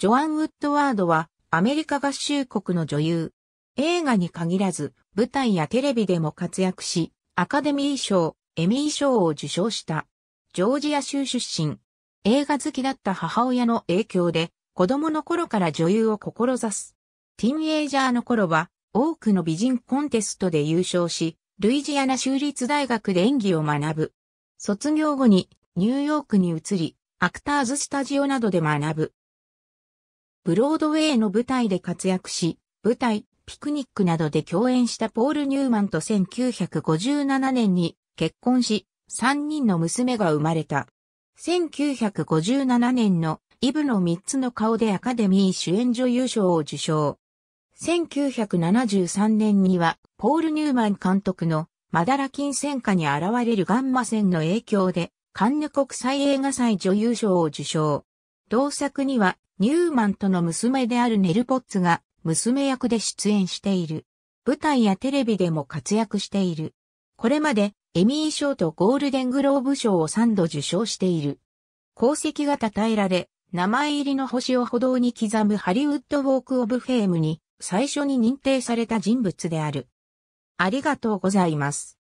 ジョアン・ウッドワードはアメリカ合衆国の女優。映画に限らず舞台やテレビでも活躍し、アカデミー賞、エミー賞を受賞した。ジョージア州出身。映画好きだった母親の影響で子供の頃から女優を志す。ティーンエイジャーの頃は多くの美人コンテストで優勝し、ルイジアナ州立大学で演技を学ぶ。卒業後にニューヨークに移り、アクターズスタジオなどで学ぶ。ブロードウェイの舞台で活躍し、舞台、ピクニックなどで共演したポール・ニューマンと1957年に結婚し、3人の娘が生まれた。1957年のイブの3つの顔でアカデミー主演女優賞を受賞。1973年には、ポール・ニューマン監督のマダラキン戦火に現れるガンマ戦の影響で、カンヌ国際映画祭女優賞を受賞。同作には、ニューマンとの娘であるネルポッツが娘役で出演している。舞台やテレビでも活躍している。これまでエミー賞とゴールデングローブ賞を3度受賞している。功績が称えられ、名前入りの星を歩道に刻むハリウッドウォークオブフェームに最初に認定された人物である。ありがとうございます。